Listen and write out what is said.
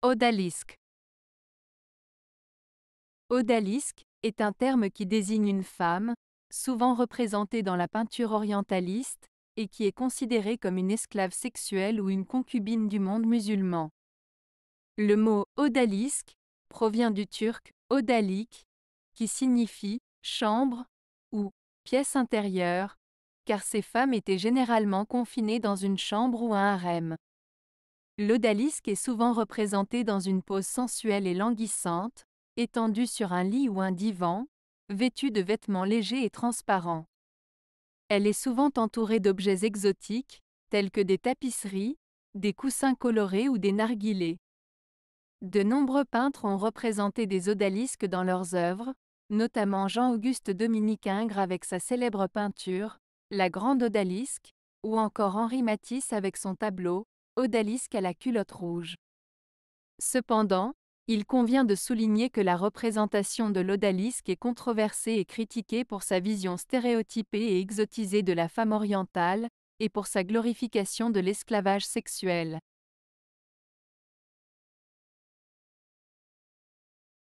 Odalisque. Odalisque est un terme qui désigne une femme, souvent représentée dans la peinture orientaliste, et qui est considérée comme une esclave sexuelle ou une concubine du monde musulman. Le mot odalisque provient du turc odalik, qui signifie chambre ou pièce intérieure, car ces femmes étaient généralement confinées dans une chambre ou un harem. L'odalisque est souvent représentée dans une pose sensuelle et languissante, étendue sur un lit ou un divan, vêtue de vêtements légers et transparents. Elle est souvent entourée d'objets exotiques, tels que des tapisseries, des coussins colorés ou des narguilés. De nombreux peintres ont représenté des odalisques dans leurs œuvres, notamment Jean-Auguste Dominique Ingres avec sa célèbre peinture, La Grande Odalisque, ou encore Henri Matisse avec son tableau, odalisque à la culotte rouge. Cependant, il convient de souligner que la représentation de l'odalisque est controversée et critiquée pour sa vision stéréotypée et exotisée de la femme orientale, et pour sa glorification de l'esclavage sexuel.